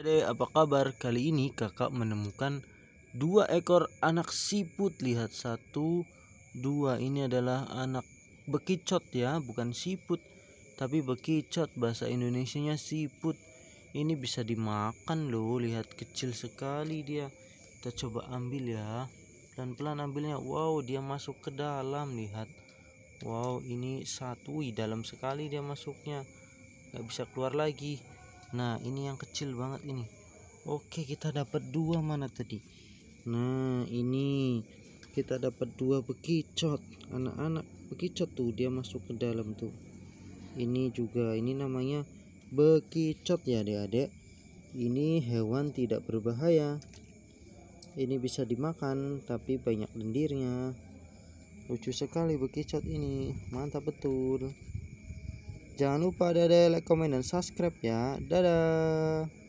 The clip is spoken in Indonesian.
Ade, apa kabar? Kali ini kakak menemukan dua ekor anak siput. Lihat satu, dua. Ini adalah anak bekicot ya, bukan siput, tapi bekicot. Bahasa Indonesia-nya siput. Ini bisa dimakan loh. Lihat kecil sekali dia. Kita coba ambil ya. Dan pelan ambilnya. Wow, dia masuk ke dalam. Lihat. Wow, ini satu dalam sekali dia masuknya. Gak bisa keluar lagi nah ini yang kecil banget ini oke kita dapat dua mana tadi nah ini kita dapat dua bekicot anak-anak bekicot tuh dia masuk ke dalam tuh ini juga ini namanya bekicot ya adik-adik ini hewan tidak berbahaya ini bisa dimakan tapi banyak lendirnya lucu sekali bekicot ini mantap betul Jangan lupa ada like, comment, dan subscribe ya. Dadah.